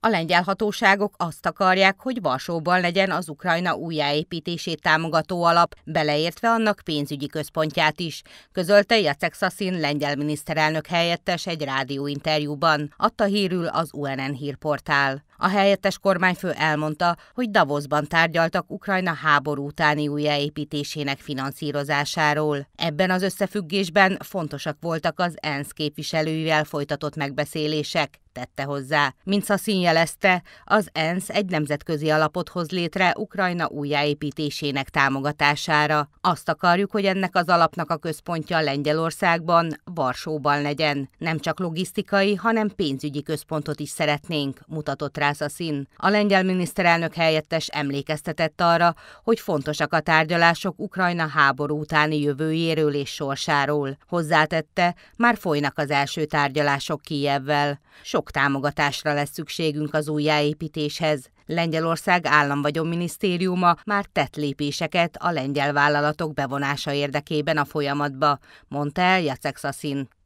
A lengyel hatóságok azt akarják, hogy Varsóban legyen az Ukrajna újjáépítését támogató alap, beleértve annak pénzügyi központját is, közölte Jacek Szaszin lengyel miniszterelnök helyettes egy rádióinterjúban, adta hírül az UNN hírportál. A helyettes kormányfő elmondta, hogy Davosban tárgyaltak Ukrajna háború utáni újjáépítésének finanszírozásáról. Ebben az összefüggésben fontosak voltak az ENSZ képviselőivel folytatott megbeszélések, tette hozzá. Mint Szaszín jelezte, az ENSZ egy nemzetközi alapot hoz létre Ukrajna újjáépítésének támogatására. Azt akarjuk, hogy ennek az alapnak a központja Lengyelországban, Varsóban legyen. Nem csak logisztikai, hanem pénzügyi központot is szeretnénk, mutatott rá forrász a szín. A lengyel miniszterelnök helyettes emlékeztetett arra, hogy fontosak a tárgyalások Ukrajna háború utáni jövőjéről és sorsáról. Hozzátette, már folynak az első tárgyalások Kijevvel. Sok támogatásra lesz szükségünk az újjáépítéshez. Lengyelország államvagyonminisztériuma már tett lépéseket a lengyel vállalatok bevonása érdekében a folyamatba, mondta el Jacek Szaszin.